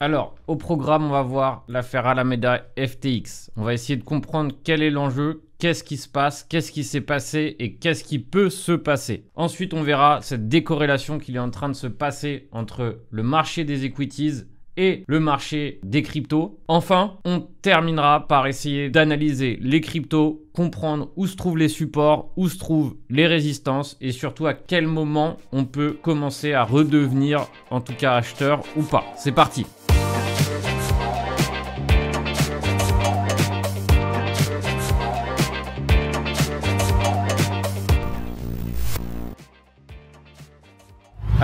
Alors, au programme, on va voir l'affaire Alameda FTX. On va essayer de comprendre quel est l'enjeu, qu'est-ce qui se passe, qu'est-ce qui s'est passé et qu'est-ce qui peut se passer. Ensuite, on verra cette décorrélation qu'il est en train de se passer entre le marché des equities et le marché des cryptos. Enfin, on terminera par essayer d'analyser les cryptos, comprendre où se trouvent les supports, où se trouvent les résistances et surtout à quel moment on peut commencer à redevenir en tout cas acheteur ou pas. C'est parti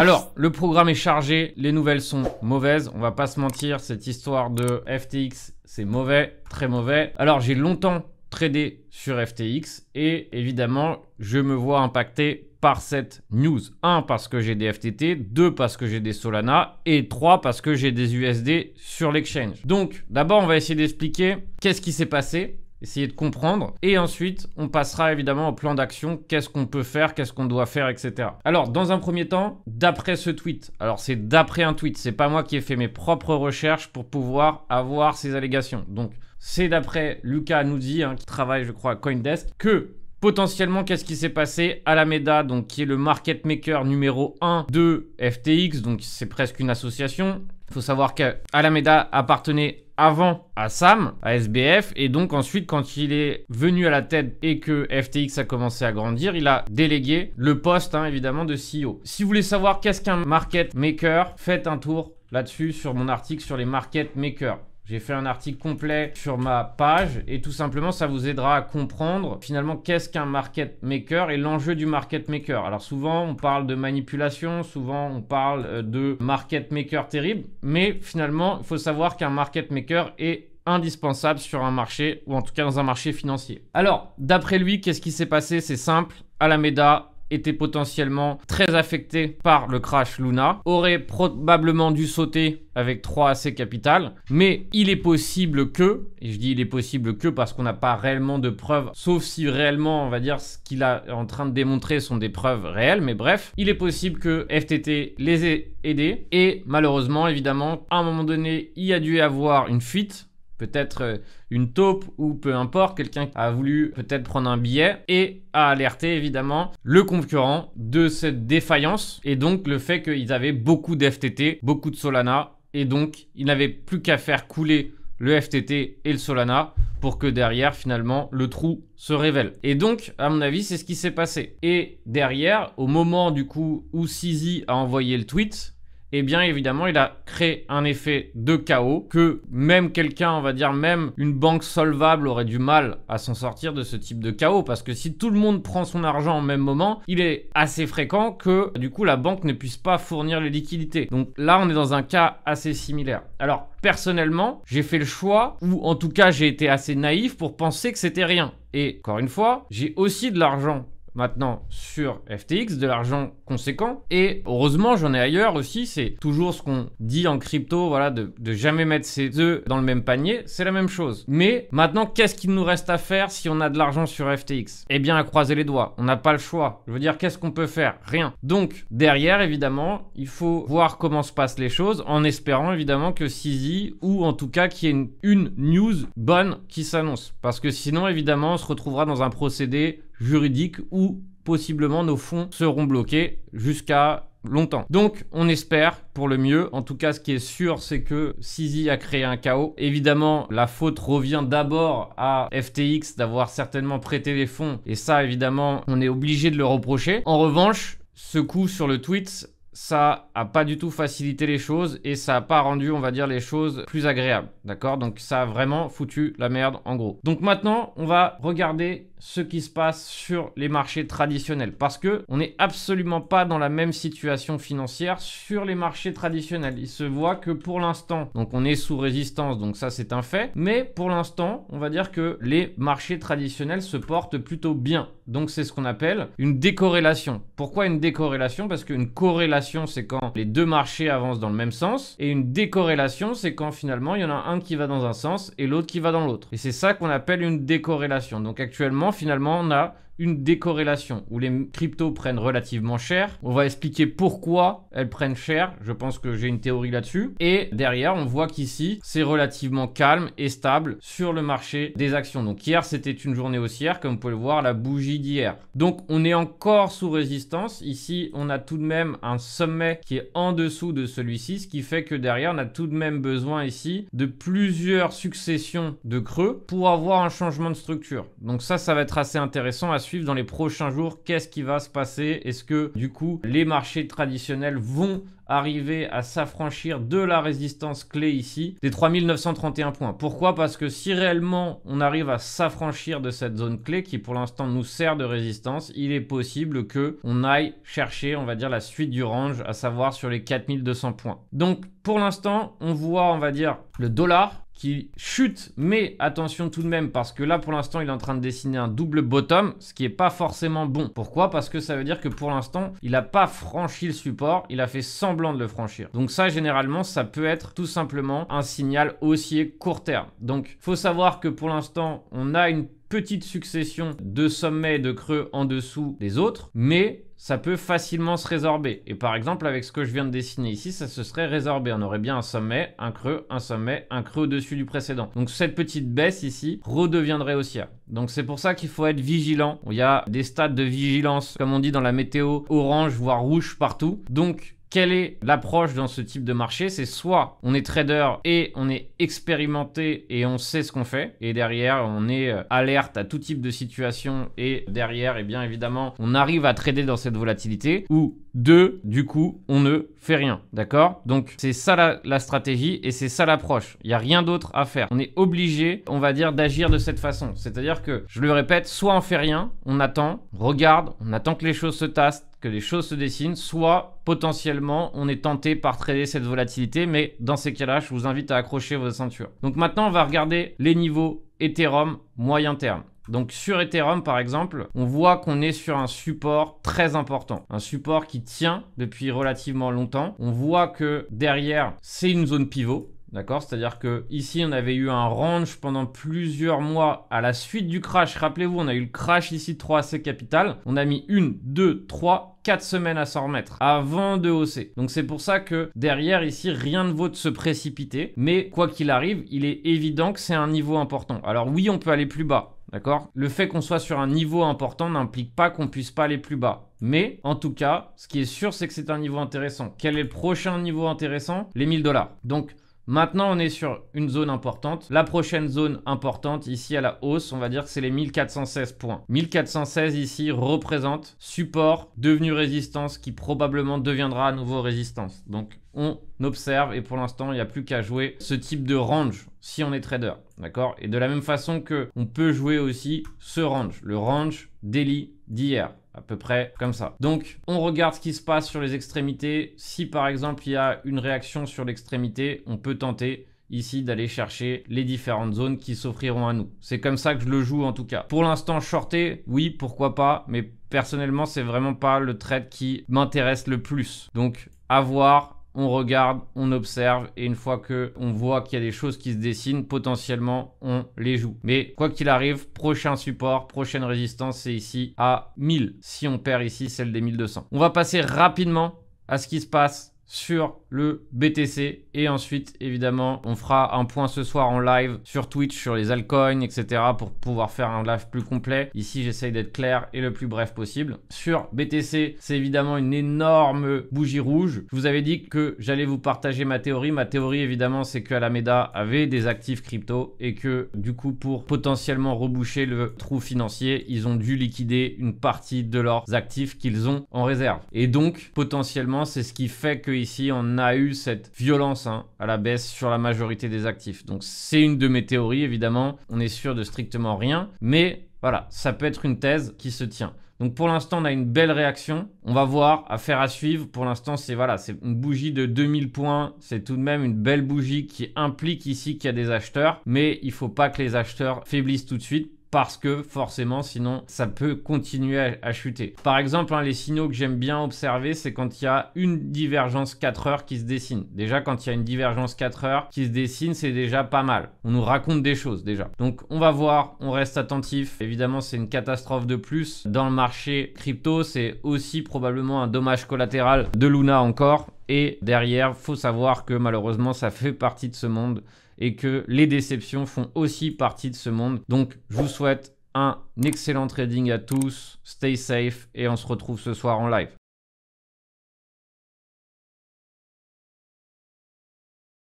Alors, le programme est chargé, les nouvelles sont mauvaises, on va pas se mentir, cette histoire de FTX, c'est mauvais, très mauvais. Alors, j'ai longtemps tradé sur FTX et évidemment, je me vois impacté par cette news. Un, parce que j'ai des FTT, deux, parce que j'ai des Solana et trois, parce que j'ai des USD sur l'exchange. Donc d'abord on va essayer d'expliquer qu'est-ce qui s'est passé essayer de comprendre. Et ensuite, on passera évidemment au plan d'action, qu'est-ce qu'on peut faire, qu'est-ce qu'on doit faire, etc. Alors, dans un premier temps, d'après ce tweet, alors c'est d'après un tweet, c'est pas moi qui ai fait mes propres recherches pour pouvoir avoir ces allégations. Donc, c'est d'après Lucas Noudi, hein, qui travaille, je crois, à Coindesk, que Potentiellement, qu'est-ce qui s'est passé Alameda, donc qui est le market maker numéro 1 de FTX, donc c'est presque une association. Il faut savoir qu'Alameda appartenait avant à Sam, à SBF, et donc ensuite quand il est venu à la tête et que FTX a commencé à grandir, il a délégué le poste hein, évidemment de CEO. Si vous voulez savoir qu'est-ce qu'un market maker, faites un tour là-dessus sur mon article sur les market makers. J'ai fait un article complet sur ma page et tout simplement ça vous aidera à comprendre finalement qu'est-ce qu'un market maker et l'enjeu du market maker. Alors souvent on parle de manipulation, souvent on parle euh, de market maker terrible, mais finalement il faut savoir qu'un market maker est indispensable sur un marché ou en tout cas dans un marché financier. Alors d'après lui qu'est-ce qui s'est passé C'est simple, à Alameda était potentiellement très affecté par le crash Luna, aurait probablement dû sauter avec 3 AC capital, mais il est possible que, et je dis il est possible que parce qu'on n'a pas réellement de preuves, sauf si réellement, on va dire, ce qu'il a en train de démontrer sont des preuves réelles, mais bref, il est possible que FTT les ait aidés, et malheureusement, évidemment, à un moment donné, il a dû avoir une fuite, peut-être euh, une taupe ou peu importe, quelqu'un a voulu peut-être prendre un billet et a alerté évidemment le concurrent de cette défaillance et donc le fait qu'ils avaient beaucoup d'FTT, beaucoup de Solana et donc ils n'avaient plus qu'à faire couler le FTT et le Solana pour que derrière finalement le trou se révèle. Et donc à mon avis c'est ce qui s'est passé. Et derrière au moment du coup où Sisi a envoyé le tweet, eh bien évidemment, il a créé un effet de chaos que même quelqu'un, on va dire même une banque solvable aurait du mal à s'en sortir de ce type de chaos parce que si tout le monde prend son argent en même moment, il est assez fréquent que du coup la banque ne puisse pas fournir les liquidités. Donc là, on est dans un cas assez similaire. Alors personnellement, j'ai fait le choix ou en tout cas, j'ai été assez naïf pour penser que c'était rien. Et encore une fois, j'ai aussi de l'argent maintenant sur FTX, de l'argent conséquent. Et heureusement, j'en ai ailleurs aussi. C'est toujours ce qu'on dit en crypto, voilà, de, de, jamais mettre ses œufs dans le même panier. C'est la même chose. Mais maintenant, qu'est-ce qu'il nous reste à faire si on a de l'argent sur FTX Eh bien, à croiser les doigts. On n'a pas le choix. Je veux dire, qu'est-ce qu'on peut faire Rien. Donc, derrière, évidemment, il faut voir comment se passent les choses en espérant, évidemment, que CZ ou en tout cas qu'il y ait une, une news bonne qui s'annonce. Parce que sinon, évidemment, on se retrouvera dans un procédé juridique où possiblement nos fonds seront bloqués jusqu'à longtemps. Donc on espère pour le mieux. En tout cas, ce qui est sûr, c'est que Sisi a créé un chaos. Évidemment, la faute revient d'abord à FTX d'avoir certainement prêté les fonds. Et ça, évidemment, on est obligé de le reprocher. En revanche, ce coup sur le tweet ça a pas du tout facilité les choses et ça a pas rendu, on va dire, les choses plus agréables. D'accord Donc ça a vraiment foutu la merde en gros. Donc maintenant, on va regarder ce qui se passe sur les marchés traditionnels parce que on n'est absolument pas dans la même situation financière sur les marchés traditionnels. Il se voit que pour l'instant, donc on est sous résistance, donc ça c'est un fait, mais pour l'instant, on va dire que les marchés traditionnels se portent plutôt bien. Donc c'est ce qu'on appelle une décorrélation. Pourquoi une décorrélation Parce qu'une corrélation c'est quand les deux marchés avancent dans le même sens. Et une décorrélation, c'est quand finalement, il y en a un qui va dans un sens et l'autre qui va dans l'autre. Et c'est ça qu'on appelle une décorrélation. Donc actuellement, finalement, on a une décorrélation où les cryptos prennent relativement cher. On va expliquer pourquoi elles prennent cher. Je pense que j'ai une théorie là-dessus. Et derrière, on voit qu'ici, c'est relativement calme et stable sur le marché des actions. Donc hier, c'était une journée haussière, comme vous pouvez le voir, la bougie d'hier. Donc on est encore sous résistance. Ici, on a tout de même un sommet qui est en dessous de celui-ci, ce qui fait que derrière, on a tout de même besoin ici de plusieurs successions de creux pour avoir un changement de structure. Donc ça, ça va être assez intéressant à suivre dans les prochains jours. Qu'est-ce qui va se passer Est-ce que du coup les marchés traditionnels vont arriver à s'affranchir de la résistance clé ici, des 3931 points. Pourquoi Parce que si réellement on arrive à s'affranchir de cette zone clé qui pour l'instant nous sert de résistance, il est possible que on aille chercher, on va dire, la suite du range, à savoir sur les 4200 points. Donc pour l'instant, on voit, on va dire, le dollar qui chute, mais attention tout de même, parce que là pour l'instant il est en train de dessiner un double bottom, ce qui n'est pas forcément bon. Pourquoi Parce que ça veut dire que pour l'instant il n'a pas franchi le support, il a fait semblant de le franchir. Donc ça généralement ça peut être tout simplement un signal haussier court terme. Donc faut savoir que pour l'instant on a une petite succession de sommets et de creux en dessous des autres, mais ça peut facilement se résorber. Et par exemple, avec ce que je viens de dessiner ici, ça se serait résorbé. On aurait bien un sommet, un creux, un sommet, un creux au-dessus du précédent. Donc cette petite baisse ici redeviendrait haussière. Donc c'est pour ça qu'il faut être vigilant. Il y a des stades de vigilance, comme on dit dans la météo, orange, voire rouge partout. Donc quelle est l'approche dans ce type de marché C'est soit on est trader et on est expérimenté et on sait ce qu'on fait, et derrière on est euh, alerte à tout type de situation, et derrière, et eh bien évidemment, on arrive à trader dans cette volatilité, ou deux, du coup, on ne fait rien. D'accord Donc, c'est ça la, stratégie et c'est ça l'approche. Il n'y a rien d'autre à faire. On est obligé, on va dire, d'agir de cette façon. C'est-à-dire que, je le répète, soit on fait rien, on attend, on regarde, on attend que les choses se tassent, que les choses se dessinent, soit potentiellement on est tenté par trader cette volatilité, mais dans ces cas-là, je vous invite à accrocher vos ceintures. Donc maintenant, on va regarder les niveaux Ethereum moyen terme. Donc sur Ethereum par exemple, on voit qu'on est sur un support très important, un support qui tient depuis relativement longtemps. On voit que derrière, c'est une zone pivot. D'accord C'est-à-dire que ici, on avait eu un range pendant plusieurs mois à la suite du crash. Rappelez-vous, on a eu le crash ici de 3AC Capital. On a mis une, deux, trois, quatre semaines à s'en remettre avant de hausser. Donc c'est pour ça que derrière ici, rien ne vaut de se précipiter. Mais quoi qu'il arrive, il est évident que c'est un niveau important. Alors oui, on peut aller plus bas. D'accord Le fait qu'on soit sur un niveau important n'implique pas qu'on puisse pas aller plus bas. Mais en tout cas, ce qui est sûr, c'est que c'est un niveau intéressant. Quel est le prochain niveau intéressant Les 1000 dollars. Donc Maintenant, on est sur une zone importante. La prochaine zone importante, ici à la hausse, on va dire que c'est les 1416 points. 1416 ici représente support devenu résistance qui probablement deviendra à nouveau résistance. Donc, on observe et pour l'instant, il n'y a plus qu'à jouer ce type de range si on est trader. D'accord Et de la même façon que on peut jouer aussi ce range, le range daily d'hier à peu près comme ça. Donc on regarde ce qui se passe sur les extrémités. Si par exemple il y a une réaction sur l'extrémité, on peut tenter ici d'aller chercher les différentes zones qui s'offriront à nous. C'est comme ça que je le joue en tout cas. Pour l'instant shorter, oui, pourquoi pas, mais personnellement c'est vraiment pas le trade qui m'intéresse le plus. Donc à voir, on regarde, on observe et une fois que on voit qu'il y a des choses qui se dessinent, potentiellement on les joue. Mais quoi qu'il arrive, prochain support, prochaine résistance, c'est ici à 1000. Si on perd ici, celle des 1200. On va passer rapidement à ce qui se passe sur le BTC. Et ensuite, évidemment, on fera un point ce soir en live sur Twitch, sur les altcoins, etc. pour pouvoir faire un live plus complet. Ici, j'essaye d'être clair et le plus bref possible. Sur BTC, c'est évidemment une énorme bougie rouge. Je vous avais dit que j'allais vous partager ma théorie. Ma théorie, évidemment, c'est que Alameda avait des actifs crypto et que, du coup, pour potentiellement reboucher le trou financier, ils ont dû liquider une partie de leurs actifs qu'ils ont en réserve. Et donc, potentiellement, c'est ce qui fait que ici on a eu cette violence hein, à la baisse sur la majorité des actifs. Donc c'est une de mes théories évidemment, on est sûr de strictement rien, mais voilà, ça peut être une thèse qui se tient. Donc pour l'instant, on a une belle réaction. On va voir, faire à suivre. Pour l'instant, c'est voilà, c'est une bougie de 2000 points. C'est tout de même une belle bougie qui implique ici qu'il y a des acheteurs. Mais il ne faut pas que les acheteurs faiblissent tout de suite parce que forcément sinon ça peut continuer à, chuter. Par exemple, un les signaux que j'aime bien observer, c'est quand il y a une divergence 4 heures qui se dessine. Déjà quand il y a une divergence 4 heures qui se dessine, c'est déjà pas mal. On nous raconte des choses déjà. Donc on va voir, on reste attentif. Évidemment, c'est une catastrophe de plus dans le marché crypto, c'est aussi probablement un dommage collatéral de Luna encore et derrière, faut savoir que malheureusement ça fait partie de ce monde et que les déceptions font aussi partie de ce monde. Donc je vous souhaite un excellent trading à tous, stay safe et on se retrouve ce soir en live.